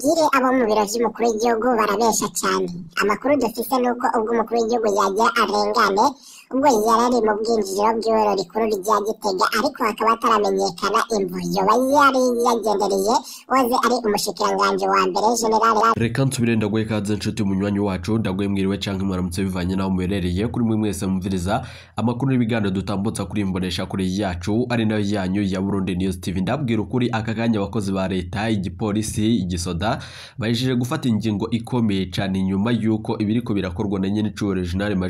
tubwire abo mu biro by'umukuru w'igihugu barabeshya cyane amakuru dufite ni uko ubwo umukuru w'igihugu yagiye arengane ubwo yari mu bwinjiriro bw'ibiro rikuru rya gitega ariko hakaba hataramenyekana imvu yari yagendereye waze ari umushikiranganji wa mbere generale reka nsubire ndagoye ikaze inshuti munywanyi wacu ndagoye mwiriwe cyangwa imuramutse bivanye n'aho muherereye kuri mwe mwese mwumviriza amakuru n'ibiganiro dutambutsa kuri imbonesha kuri yacu ari nayo yanyu ya burundi news tv ndabwira ukuri aka kanya abakozi ba leta igipolisi igisoda bahejeje gufata ingingo ikomeye cyane nyuma y'uko ibiriko birakorwa na nyine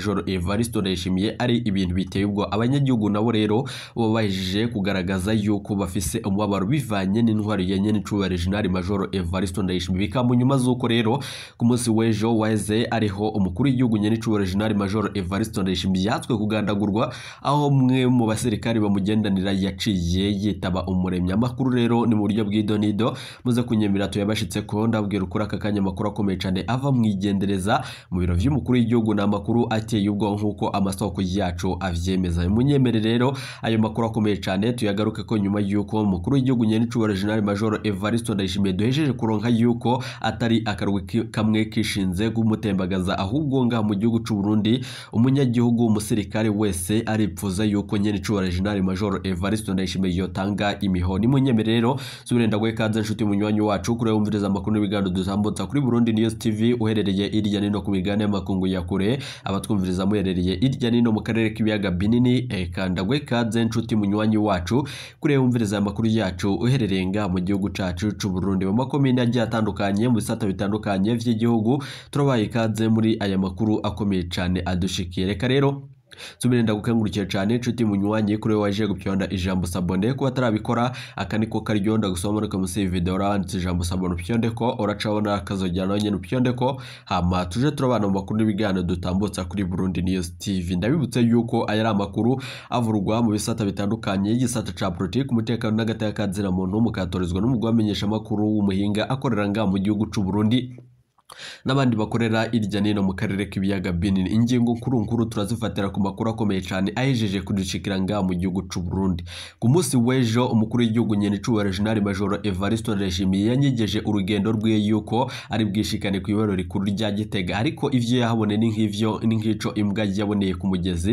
majoro evariste ndayishimiye basigaye ari ibintu biteye ubwo abanyagihugu nabo rero babashije kugaragaza yuko bafise umubabaro bivanye n'intwari ya nyen'icuba reginari majoro evariste ndayishimiye bikaba mu nyuma z'uko rero ku munsi w'ejo waheze ariho umukuru w'igihugu nyen'icuba reginari majoro evariste ndayishimiye yatswe kugandagurwa aho umwe mu basirikare bamugendanira yaciye yitaba umuremyi amakuru rero ni mu buryo bw'idonido muze kunyemera tuyabashitse ko ndabwira ukuri aka kanya amakuru akomeye cyane ava mu igendereza mu biro by'umukuru w'igihugu ni amakuru ateye ubwoba nk'uko amasoko yacu abyemeza munyemere rero ayo makuru akomeye cyane tuyagaruke ko nyuma y'uko umukuru w'igihugu nyirinshuro General Major Evariste Ndayishimiye duhejeje kuronka y'uko atari akarwi kamwe kishinze kumutembagaza ahubwo ngaha mu gihugu cy'u Burundi umunyagihugu umusirikare wese aripfuza y'uko nyirinshuro General Major Evariste Ndayishimiye yotanga imiho munyemere rero subirenda gwe kanze nshuti munywanyi wacu kure umviriza amakuru n'ibiganiro dutambutsa kuri Burundi News TV uherereye irya nino ku migane y'amakungu ya kure abatwumviriza muherereye irya nino hino mu karere k'ibiyaga binini kandagwe kaze nshuti munywanyi wacu kureba wumviriza amakuru yacu uherereye mu gihugu cyacu cy'u Burundi mu makomine agiye atandukanye mu bisata bitandukanye by'igihugu turabaye ikaze muri aya makuru akomeye cyane adushikiye reka rero tumire ndagukengurukiye cyane inshuti munywanyi kuri we waje gupyonda ijambo sabone kuba atarabikora aka niko karyo ndagusoma muri komisiyo video uranditse ijambo sabone upyonde ko uracabona akazogera nawe nyine upyonde ko hama tuje turabana mu makuru n'ibiganiro dutambutsa kuri Burundi News TV ndabibutse yuko aya ari amakuru avurwa mu bisata bitandukanye y'igisata ca politiki umutekano n'agateka kazina muntu mukatorizwa n'umugwa wamenyesha amakuru w'umuhinga akorera ngaha mu gihugu cy'u Burundi n'abandi bakorera irya n'ino mu karere k'ibiyaga binini ingingo nkuru nkuru turazifatira ku makuru akomeye cyane ayejeje kuducikiranga mu gihugu cy'u Burundi ku munsi w'ejo umukuru w'igihugu nyenicubahiro regional major evariste regime yanyegeje urugendo rwe yuko ari bwishikane ku ibaro rikuru rya gitega ariko ivyo yahabone ni nk'ivyo ni nk'ico imbwa yaboneye ku mugezi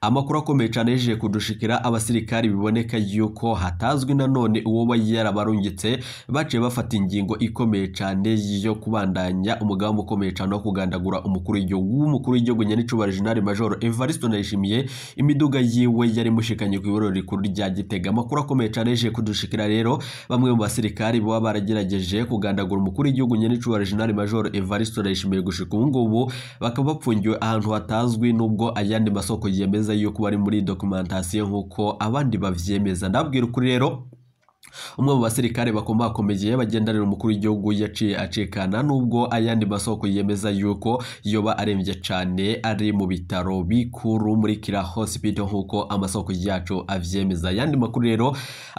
amakuru akomeye cyane yejeje kudushikira abasirikari biboneka yuko hatazwi nanone uwo yarabarungitse baciye bafata ingingo ikomeye cyane yo kubandanya umugambi ukomeye cyane wo kugandagura umukuru w'igihugu w'umukuru w'igihugu nyanicuba General Major Evariste Ndayishimiye imiduga yiwe yari mushikanye ku ibiro rikuru rya Gitega amakuru akomeye cyane yaje kudushikira rero bamwe mu basirikari baba baragerageje kugandagura umukuru w'igihugu nyanicuba General Major Evariste Ndayishimiye gushika ubu ngubu bakaba bapfungiwe ahantu hatazwi nubwo ayandi masoko yemeza yuko bari muri documentation nkuko abandi bavyemeza ndabwira ukuri rero umwe mu basirikare bakomakomeye bagendanira umukuru w'igihugu yaciye acikana nubwo ayandi masoko yemeza yuko yoba arembye cyane ari mu bitaro bikuru muri kira hospital nk'uko amasoko yacu abyemeza ayandi makuru rero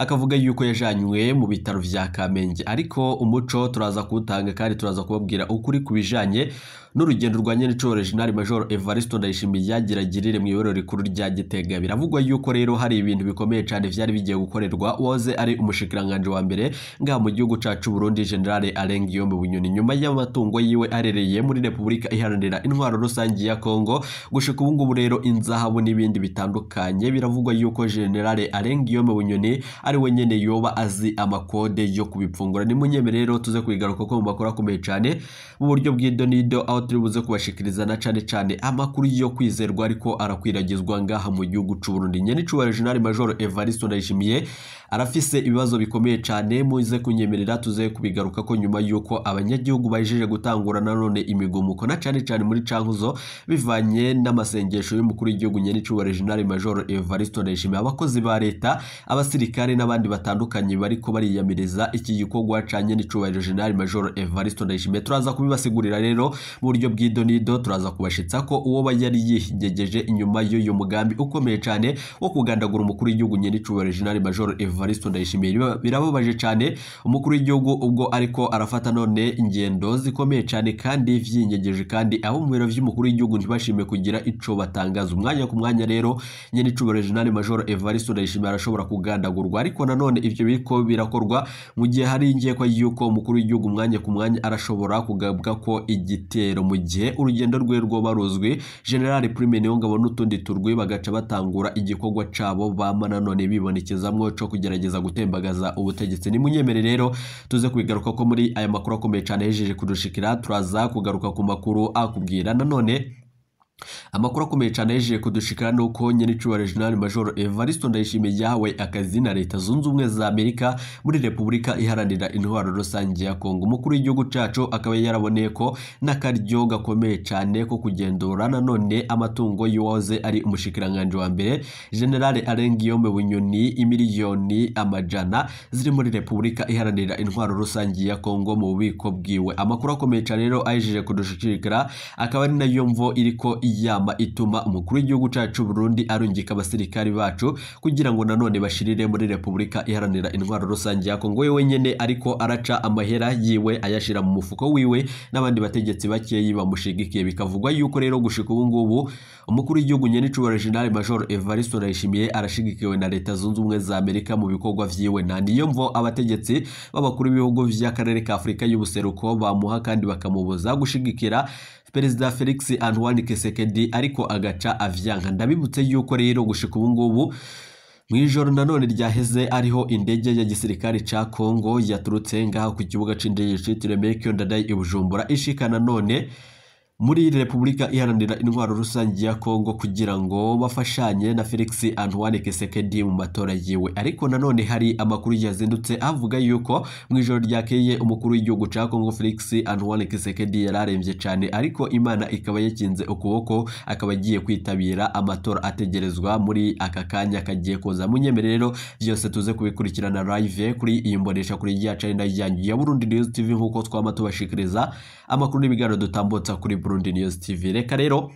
akavuga yuko yajanywe mu bitaro bya kamenge ariko umuco turaza kuwutanga kandi turaza kubabwira ukuri ku bijyanye n'urugendo rwa nyir'inshuro reginari majoro evariste ndayishimiye ryagiragirire mu ibero rikuru rya gitega biravugwa yuko rero hari ibintu bikomeye cyane byari bigiye gukorerwa woze ari umushikiranganji wa mbere ngaha mu gihugu cyacu burundi generale alain guillaume bunyoni nyuma y'amatungo yiwe arereye muri repubulika iharanira intwaro rusange ya kongo gushika ubu ngubu rero inzahabu n'ibindi bitandukanye biravugwa yuko generale alain guillaume bunyoni ari we nyene yoba azi amakode yo kubipfungura nimunyeme rero tuze kwigaruka ko mu makuru akomeye cyane mu buryo bw'idonido aho turi buze kubashikiriza na cyane cyane amakuru yo kwizerwa ariko arakwiragizwa ngaha mu gihugu cy'u Burundi nyenicuba Regional Major Evariste Ndayishimiye arafise ibibazo bikomeye cyane muze kunyemerera tuze kubigaruka ko nyuma y'uko abanyagihugu bajeje gutangura na nanone imigumuko na cyane cyane muri Cankuzo bivanye n'amasengesho y'umukuru w'igihugu nyenicuba Regional Major Evariste Ndayishimiye abakozi ba leta abasirikare n'abandi batandukanye bariko bariyamiriza iki gikorwa cya nyenicuba Regional Major Evariste Ndayishimiye turaza kubibasigurira rero muri buryo bw'idonido turaza kubashitsa ko uwo yari yigegeje inyuma y'uyu mugambi ukomeye cyane wo kugandagura umukuru w'igihugu nyir'icyubahiro General Major Evariste Ndayishimiye birababaje cyane umukuru w'igihugu ubwo ariko arafata none ingendo zikomeye cyane kandi byinyegeje kandi abo mu biro by'umukuru w'igihugu ntibashime kugira ico batangaza umwanya ku mwanya rero nyir'icyubahiro General Major Evariste Ndayishimiye arashobora kugandagurwa ariko nanone ibyo biriko birakorwa mu gihe hari ingekwa y'uko umukuru w'igihugu umwanya ku mwanya arashobora kugabwa ko igitero Kacyiru mu gihe urugendo rwe rwoba ruzwi General Prime Niyongabo n'utundi turwi bagaca batangura igikorwa cabo bama none bibonekezamwo co kugerageza gutembagaza ubutegetsi ni rero tuze kubigaruka ko muri aya makuru akomeye cyane hejeje kudushikira turaza kugaruka ku makuru akubwira nanone Amakuru akomeye cyane yahejeje kudushikana ni uko nyir'icyubahiro General Major Evariste Ndayishimiye yahawe akazi na Leta Zunze Ubumwe za Amerika muri Repubulika Iharanira Intwaro Rusange ya Kongo. Umukuru w'igihugu cyacu akaba yaraboneye ko n'akaryo gakomeye cyane ko kugendura nanone amatungo y'uwahoze ari umushikiranganji wa mbere General Alain Guillaume Bunyoni imiliyoni amajana ziri muri Repubulika Iharanira Intwaro Rusange ya Kongo mu bubiko bwiwe. Amakuru akomeye cyane rero ahejeje kudushikira akaba ari nayo mvo iriko iyi ituma umukuru w'igihugu cyacu Burundi arungika abasirikari bacu kugira ngo nanone bashirire muri Repubulika iharanira indwara rusange ya Kongo we wenyine ariko araca amahera yiwe ayashyira mu mufuko wiwe n'abandi bategetsi bakeyi bamushigikiye bikavugwa yuko rero gushika ubu ngubu umukuru w'igihugu nyenicubahiro General Major Evariste Ndayishimiye arashigikiwe na Leta Zunze Ubumwe za Amerika mu bikorwa vyiwe nta niyo mvo abategetsi b'abakuru b'ibihugu by'akarere ka Afurika y'ubuseruko bamuha kandi bakamubuza gushigikira perezida felix antoine kisekedi ariko agaca avyanka ndabibutse yuko rero gushika ubu mu ijoro nanone ryaheze ariho indege ya gisirikare cya congo yaturutse ngaho ku kibuga cyindege citiriwe mekiyo i bujumbura ishika nanone muri Repubulika Iharanira Intwaro Rusange ya Kongo kugira ngo bafashanye na Felix Antoine Tshisekedi mu matora yiwe ariko nanone hari amakuru yazindutse avuga yuko mu ijoro ryakeye umukuru w'igihugu cya Kongo Felix Antoine Tshisekedi yararembye cyane ariko Imana ikaba yakinze ukuboko akaba agiye kwitabira amatora ategerezwa muri aka kanya kagiye koza munyemerere rero byose tuze kubikurikirana live kuri iyi mbonesha kuri rya channel yanyu ya Burundi News TV nkuko twama tubashikiriza amakuru n'ibiganiro dutambutsa kuri pronto Dios te veré carero.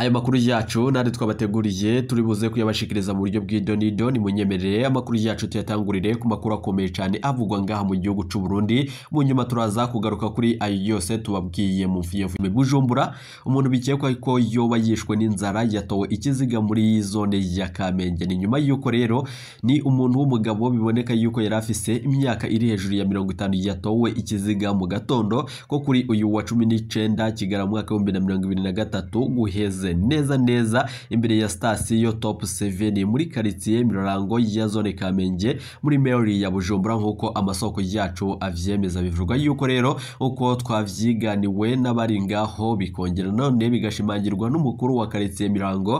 ayo makuru yacu nandi twabateguriye turi buze kuyabashikiriza mu buryo bw'idonido ni munyemerere amakuru yacu tuyatangurire ku makuru akomeye cyane avugwa ngaha mu gihugu cy'u Burundi mu nyuma turaza kugaruka kuri ayo yose tubabwiye mu mfiyevume bujumbura umuntu bikekwa ko yoba yishwe n'inzara yatowe ikiziga muri zone ya Kamenge ni nyuma y'uko rero ni umuntu w'umugabo biboneka yuko yari afise imyaka iri hejuru ya mirongo itanu yatowe ikiziga mu gatondo ko kuri uyu wa cumi n'icyenda kigarama mwaka w'ibihumbi na mirongo ibiri na gatatu guheze uhagaze neza neza imbere ya sitasiyo topu seveni muri karitsiye mirorango ya zone kamenge muri meri ya bujumbura nk'uko amasoko yacu abyemeza bivugwa yuko rero uko twabyiganiwe n'abari ngaho bikongera none bigashimangirwa n'umukuru wa karitsiye mirango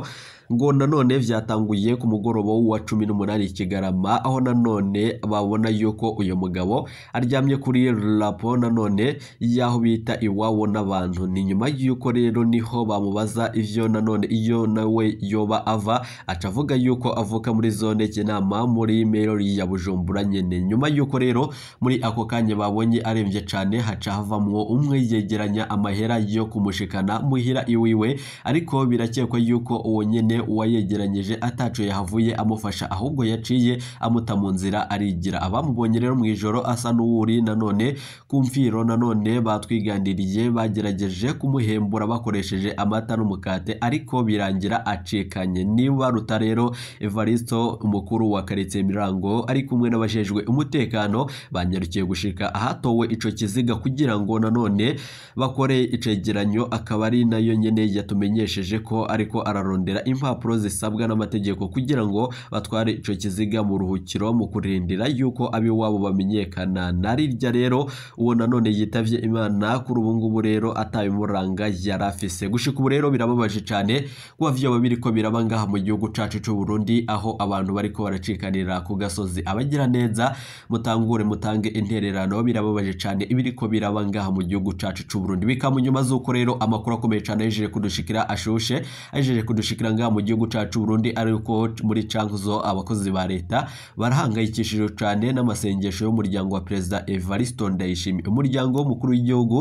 ngo nanone byatanguye ku mugoroba w'uwa cumi n'umunani i kigarama aho nanone babona yuko uyu mugabo aryamye kuri rapo nanone y'aho bita iwabo n'abantu ni nyuma y'uko rero niho bamubaza ibyo nanone iyo nawe yoba ava acavuga yuko avuka muri zone kinama muri merori ya bujumbura nyine nyuma y'uko rero muri ako kanya babonye arembye cyane haca havamwo umwe yegeranya amahera yo kumushikana muhira iwiwe ariko birakekwa yuko uwo nyine uwo yegeranyije atacu yahavuye amufasha ahubwo yaciye amuta mu nzira arigira abamubonye rero mu ijoro asa n'uwuri nanone ku mfiro nanone batwiganiriye bagerageje kumuhembura bakoresheje amata n'umukate ariko birangira acikanye niba ruta rero Evaristo umukuru wa karitsiye Mirango ari kumwe n'abajejwe umutekano banyarukiye gushika ahatowe icyo kiziga kugira ngo nanone bakore icegeranyo akaba ari nayo nyene yatumenyesheje ko ariko ararondera impano impapuro zisabwa n'amategeko kugira ngo batware icyo kiziga mu ruhukiro mu kurindira yuko ab'iwabo bamenyekana narirya rero uwo nanone yitabye imana kuri ubu ngubu rero atabimuranga yari afise gushika ubu rero birababaje cyane kuba vyoba biriko biraba ngaha mu gihugu cacu cyu Burundi aho abantu bariko baracikanira ku gasozi abagira neza mutangure mutange intererano birababaje cyane ibiriko biraba ngaha mu gihugu cacu c'u Burundi bikamunyuma z'uko rero amakuru akomeye cyane yejeje kudushikira ashushe ajeje kudushikira ngaha mu gihugu cyacu Burundi ariko muri cankuzo abakozi ba leta barahangayikishijwe cyane n'amasengesho y'umuryango wa perezida Evaristo Ndayishimiye umuryango w'umukuru w'igihugu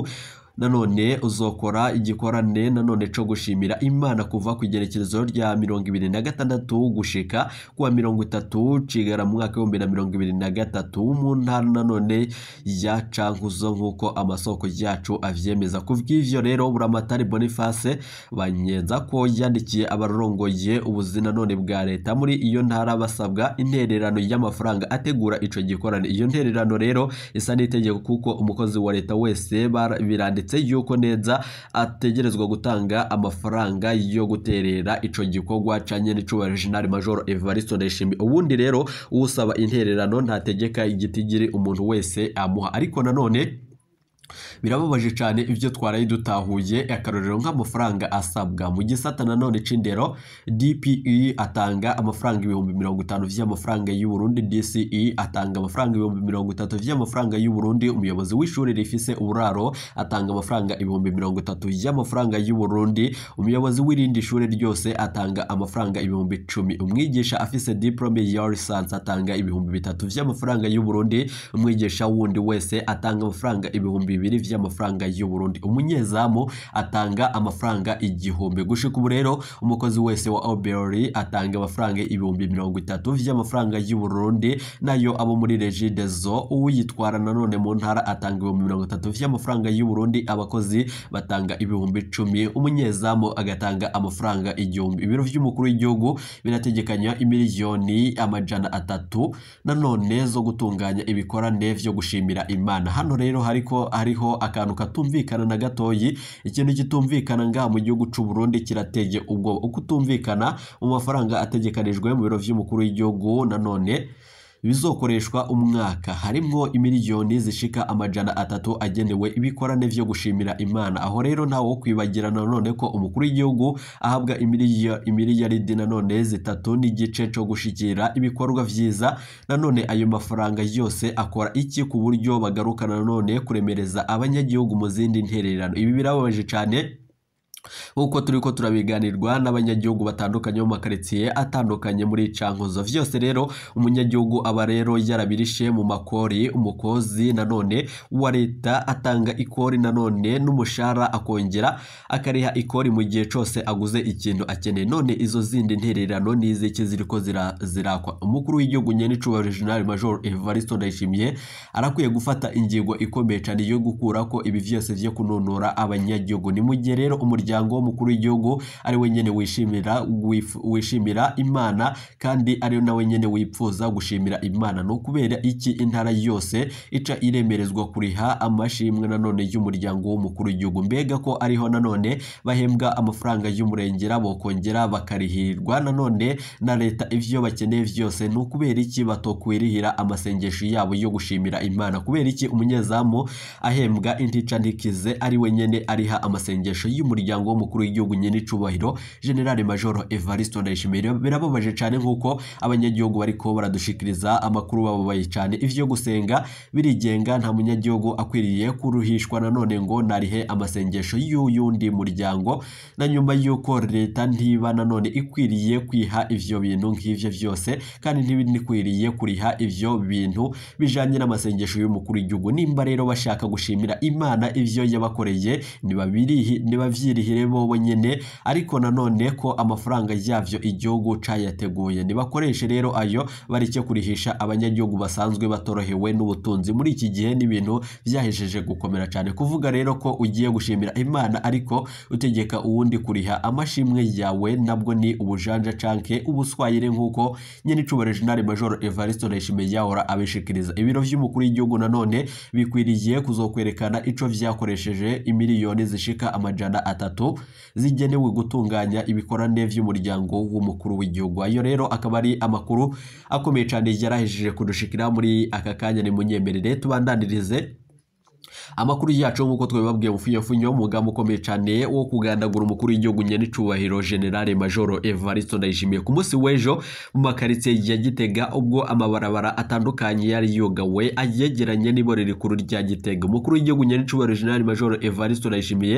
nanone uzokora igikorane nanone cyo gushimira imana kuva ku igerekerezo rya mirongo ibiri na gatandatu gushika kuwa mirongo itatu cigara mu mwaka w'ibihumbi na mirongo ibiri na gatatu mu ntara nanone ya cankuzo nk'uko amasoko yacu avyemeza ku bw'ivyo rero buramatari boniface banyenza ko yandikiye abarongoye ubuzi nanone bwa leta muri iyo ntara basabwa intererano y'amafaranga ategura ico gikorane iyo ntererano rero isa n'itegeko kuko umukozi wa leta wese biranditse keretse yuko neza ategerezwa gutanga amafaranga yo guterera icyo gikorwa ca nyenicubahiro jenerali majoro evaristo ndayishimiye ubundi rero usaba intererano ntategeka igiti umuntu wese amuha ariko nanone birababaje cyane ibyo twaraye dutahuye akarorero nk'amafaranga asabwa mu gisata nanone cy'indero dpe atanga amafaranga ibihumbi mirongo itanu by'amafaranga Burundi dce atanga amafaranga ibihumbi mirongo itatu by'amafaranga Burundi umuyobozi w'ishuri rifise uburaro atanga amafaranga ibihumbi mirongo itatu by'amafaranga Burundi umuyobozi w'irindi shuri ryose atanga amafaranga ibihumbi icumi umwigisha afise diplome ya lisansi atanga ibihumbi bitatu by'amafaranga y'u Burundi umwigisha wundi wese atanga amafaranga ibihumbi bibiri by'amafaranga y'u Burundi umunyezamu atanga amafaranga igihumbi gushika ubu rero umukozi wese wa Oberori atanga amafaranga ibihumbi mirongo itatu by'amafaranga y'u Burundi nayo abo muri Regideso uyitwara nanone mu ntara atanga ibihumbi mirongo itatu by'amafaranga y'u Burundi abakozi batanga ibihumbi icumi umunyezamu agatanga amafaranga igihumbi ibiro by'umukuru w'igihugu birategekanya imiliyoni amajana atatu nanone zo gutunganya ibikorane byo gushimira Imana hano rero hariko hariho akantu katumvikana na gatoyi ikintu kitumvikana ngaha mu gihugu cy'u Burundi kirateye ubwoba uko utumvikana mu mafaranga ategekanijwe mu biro by'umukuru w'igihugu nanone Bizokoreshwa umwaka harimo imiliyoni zishika amajana atatu agenewe ibikorane byo gushimira Imana aho rero ntawo kwibagira nanone ko umukuru w'igihugu ahabwa imiliyaridi nanone zitatu n'igice cyo gushikira ibikorwa byiza nanone ayo mafaranga yose akora iki ku buryo bagaruka nanone kuremereza abanyagihugu mu zindi ntererano ibi birababaje cyane. nk'uko turi ko turabiganirwa n'abanyagihugu batandukanye bo mu makaritsiye atandukanye muri cankozo byose rero umunyagihugu aba rero yarabirishe mu makori umukozi nanone wa leta atanga ikori nanone n'umushahara akongera akariha ikori mu gihe cyose aguze ikintu akeneye none izo zindi ntererano n'iziki ziri ko zirakwa umukuru w'igihugu nyenicubahiro Regional major evaristo ndayishimiye arakwiye gufata ingingo ikomeye cyane yo gukura ko ibi byose byo kunonora abanyagihugu ni mu gihe rero umuryango muryango w'umukuru w'igihugu ari we nyine wishimira wishimira imana kandi ari nawe nyine wipfuza gushimira imana ni ukubera iki intara yose ica iremerezwa kuriha amashimwe nanone y'umuryango w'umukuru w'igihugu mbega ko ariho nanone bahembwa amafaranga y'umurengera bokongera bakarihirwa nanone na leta ibyo bakeneye byose ni ukubera iki batokwirihira amasengesho yabo yo gushimira imana kubera iki umunyezamu ahembwa intica ntikize ari wenyine ariha amasengesho y'umuryango w'umuryango w'umukuru w'igihugu nyinicubahiro generale majoro evariste ndayishimiye birababaje cyane nk'uko abanyagihugu bari kuba baradushikiriza amakuru bababaye cyane ibyo gusenga birigenga nta munyagihugu akwiriye kuruhishwa nanone ngo narihe amasengesho y'uyundi muryango na nyuma y'uko leta ntiba nanone ikwiriye kwiha ibyo bintu nk'ibyo byose kandi ntibikwiriye kuriha ibyo bintu bijyanye n'amasengesho y'umukuru w'igihugu nimba rero bashaka gushimira imana ibyo yabakoreye ntibabyirihire bobo nyine ariko nanone ko amafaranga yavyo igihugu cyayateguye nibakoreshe rero ayo bareke kurihisha abanyagihugu basanzwe batorohewe n'ubutunzi muri iki gihe n'ibintu byahejeje gukomera cyane kuvuga rero ko ugiye gushimira imana ariko utegeka uwundi kuriha amashimwe yawe nabwo ni ubujanja canke ubuswayire nk'uko nyine icubare jenali majoro evariste ndayishimiye yahora abishikiriza ibiro by'umukuru w'igihugu nanone bikwiriye kuzokwerekana ico vyakoresheje imiliyoni zishika amajana atatu eshatu zigenewe gutunganya ibikorane by'umuryango w'umukuru w'igihugu ayo rero akaba ari amakuru akomeye cyane yarahejije kudushikira muri aka kanya ni munyemerere tubandanirize amakuru yacu nk'uko twabibabwiye yafunyeho umugambi ukomeye cyane wo kugandagura umukuru w'igihugu nyanicubahiro generale majoro evariste ndayishimiye ku munsi w'ejo mu makaritsiye ya gitega ubwo amabarabara atandukanye yari yogawe ayegeranye n'ibore rikuru rya gitega umukuru w'igihugu nyanicubahiro generale majoro evariste ndayishimiye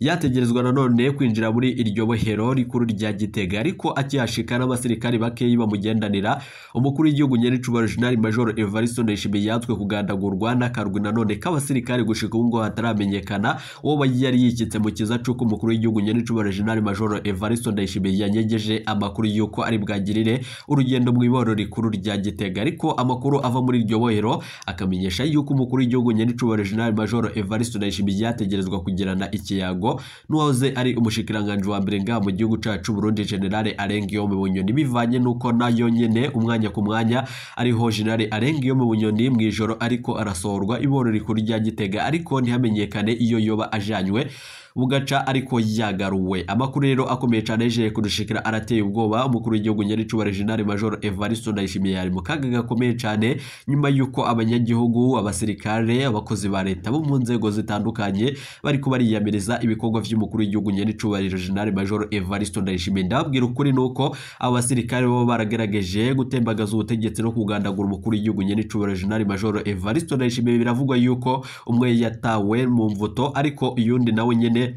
yategerezwa nanone kwinjira muri iryo bohero rikuru rya gitega ariko akihashika n'abasirikari bakeyi bamugendanira umukuru w'igihugu nyanicubahiro generale majoro evariste ndayishimiye yatswe kugandagurwa n'akarwi nanone k'abasirikari gushika ubu ngubu hataramenyekana uwo yari yikitse mu kiza cy'uko umukuru w'igihugu nyirincuba reginari majoro evariste ndayishimiye yanyegeje amakuru y'uko ari bwagirire urugendo mu iboro rikuru rya gitega ariko amakuru ava muri iryo bohero akamenyesha y'uko umukuru w'igihugu nyirincuba reginari majoro evariste ndayishimiye yategerezwa kugirana ikiyago n'uwahoze ari umushikiranganji wa mbere ngaha mu gihugu cyacu burundi generale arengiyo mu bunyoni bivanye n'uko nayo nyine umwanya ku mwanya ariho generale arengiyo mu bunyoni mu ijoro ariko arasohorwa iboro rikuru rya gitega ariko ntihamenyekane iyo yoba ajyanywe bugaca ariko yagaruwe amakuru rero akomeye cyane yejeje kudushikira arateye ubwoba umukuru w'igihugu nyaricuba reginari major evaristo ndayishimiye yari mu kaga gakomeye cyane nyuma y'uko abanyagihugu abasirikare abakozi ba leta bo mu nzego zitandukanye bari bariyamiriza ibikorwa by'umukuru w'igihugu nyaricubariro general major evaristo ndayishimiye ndababwira ukuri nuko uko abasirikare baba baragerageje gutembagaza ubutegetsi no kugandagura umukuru w'igihugu nyaricubariro general major evaristo ndayishimiye biravugwa yuko umwe yatawe mu mvuto ariko uyundi nawe nyene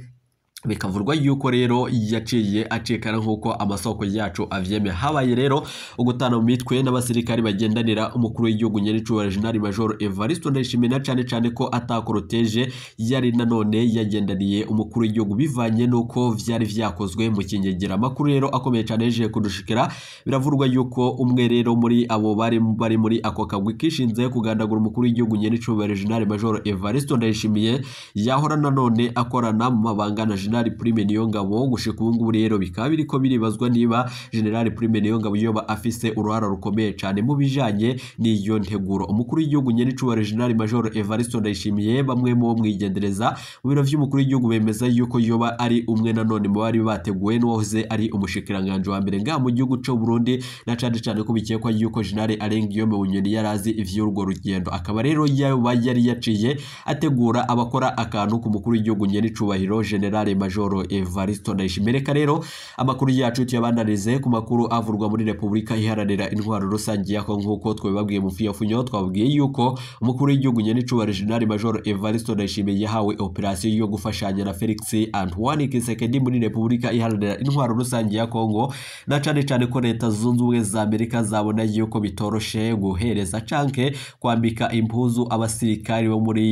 bikavurwa yuko rero yaciye acikana nk'uko amasoko yacu avyemeye habaye rero ugutana mu mitwe n'abasirikari bagendanira umukuru w'igihugu nyericuba general major evariste ndayishimira cyane cyane ko atakoroteje yari nanone yagendaniye umukuru w'igihugu bivanye n'uko vyari vyakozwe mu kinyegera amakuru rero akomeye cyane yejeje kudushikira biravurwa yuko umwe rero muri abo bari bari muri ako kagwi kishinze kugandagura umukuru w'igihugu nyericuba general major evariste ndayishimiye yahora nanone akorana mu mabanga na General Prime Niyongabo gushika ubu ngubu rero bikaba biriko biribazwa niba General Prime Niyongabo yoba afise uruhara rukomeye cyane mu bijanye n'iyo nteguro umukuru w'igihugu nyene General Major Evaristo Ndayishimiye bamwe mu mwigendereza mu biro vy'umukuru w'igihugu bemeza yuko yoba ari umwe na none mu bari bateguwe n'uwahoze ari umushikiranganje wa mbere ngaha mu gihugu co Burundi na cane cane ko bikekwa yuko General Alengiyome Bunyoni yarazi ivy'urwo rugendo akaba rero yaba yari yaciye ategura abakora akantu ku mukuru w'igihugu nyene cubahiro General majoro Evaristo Ndayishimiye rero amakuru yacu tuyabandanize ku makuru avurwa muri Repubulika iharanira intwaro rusange ya Kongo nk'uko twabibabwiye mu fiyafunyo twabwiye yuko umukuru w'igihugu nyenicubahiro Jenerali Majoro Evaristo Ndayishimiye yahawe operasiyo yo gufashanya na Felix Antoine Kisekedi muri Repubulika iharanira intwaro rusange ya Kongo na cyane cyane ko leta zunze ubumwe za Amerika zabona yuko bitoroshe guhereza canke kwambika impuzu abasirikari bo muri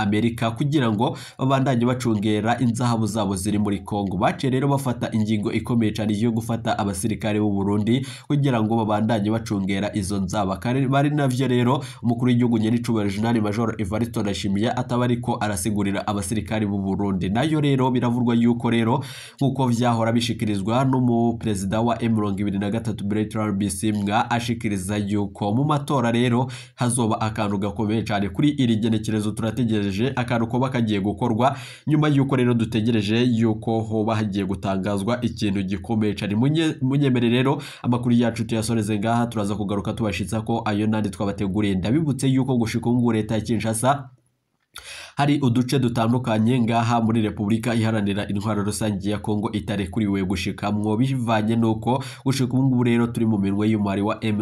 Amerika kugira ngo babandanye bacungera inzahabu zabo ziri muri Congo baciye rero bafata ingingo ikomeye cyane yo gufata abasirikare b'u Burundi kugira ngo babandanye bacungera izo nzaba bari navyo rero umukuru w'igihugu nyiricubahiro General Major Evariste Ndayishimiye ataba ariko arasigurira abasirikare b'u Burundi nayo rero biravurwa yuko rero nk'uko vyahora bishikirizwa n'umuperezida wa M23 Bertrand Bisimwa ashikiriza yuko mu matora rero hazoba akantu gakomeye cyane kuri iri genekerezo turategereje dutegereje akantu kagiye gukorwa nyuma y'uko rero dutegereje y'uko hoba hagiye gutangazwa ikintu gikomeye cyane munyemere rero amakuru yacu tuyasoreze ngaha turaza kugaruka tubashyitsa ko ayo nandi twabateguriye ndabibutse y'uko gushika leta ya kinshasa hari uduce dutandukanye ngaha muri repubulika iharanira intwaro rusange ya kongo itarekuriwe gushikamwo bivanye n'uko gushika ubu ngubu rero turi mu minwe y'umubare wa m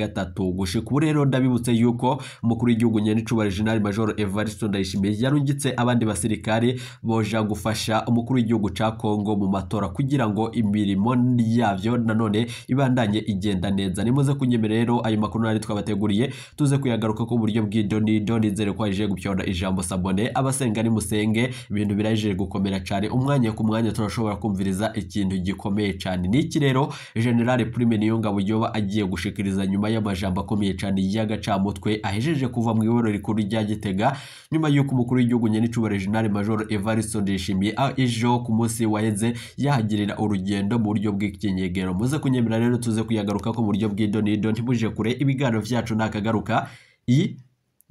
gatatu gushika ubu rero ndabibutse yuko umukuru w'igihugu nyenicubahiro General Major Evariste Ndayishimiye yarungitse abandi basirikare boja gufasha umukuru w'igihugu ca Kongo mu matora kugira ngo imirimo yavyo nanone ibandanye igenda neza nimuze kunyemera rero ayo makuru nari twabateguriye tuze kuyagaruka ko buryo bw'idoni doni nizere ko aje gupyonda ije ijambo sabone abasenga musenge ibintu biraje gukomera cyane umwanya ku mwanya turashobora kumviriza ikintu gikomeye cyane n'iki rero generale prime niyo yoba agiye gushikiriza nyuma y'amajambo akomeye cyane y'agacamutwe ahejeje kuva mu iboro rikuru rya gitega nyuma y'uko umukuru w'igihugu nyenicubahiro generale major evaristo ndishimiye ejo ku munsi waheze yahagirira urugendo mu buryo bw'ikinyegero muze kunyemera rero tuze kuyagaruka ko mu buryo bw'idonido ntibuje kure ibiganiro byacu ni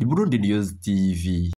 i burundi news tv